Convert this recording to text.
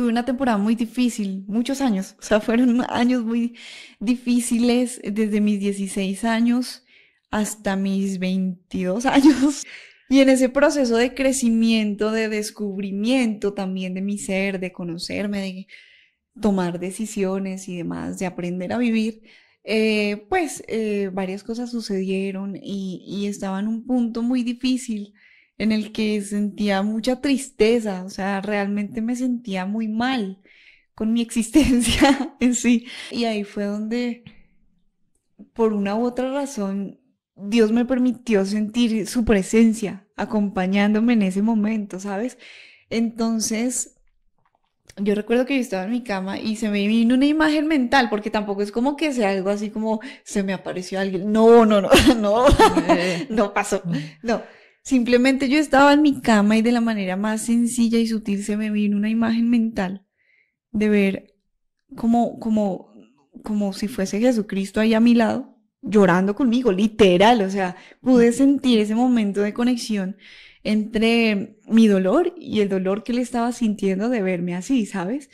tuve una temporada muy difícil, muchos años, o sea, fueron años muy difíciles eh, desde mis 16 años hasta mis 22 años. Y en ese proceso de crecimiento, de descubrimiento también de mi ser, de conocerme, de tomar decisiones y demás, de aprender a vivir, eh, pues eh, varias cosas sucedieron y, y, estaba en un punto muy difícil en el que sentía mucha tristeza, o sea, realmente me sentía muy mal con mi existencia en sí. Y ahí fue donde, por una u otra razón, Dios me permitió sentir su presencia acompañándome en ese momento, ¿sabes? Entonces, yo recuerdo que yo estaba en mi cama y se me vino una imagen mental, porque tampoco es como que sea algo así como se me apareció alguien. No, no, no, no, eh. no pasó. Mm. No, Simplemente yo estaba en mi cama y de la manera más sencilla y sutil se me vino una imagen mental de ver como, como, como si fuese Jesucristo ahí a mi lado, llorando conmigo, literal. O sea, pude sentir ese momento de conexión entre mi dolor y el dolor que le estaba sintiendo de verme así, ¿sabes?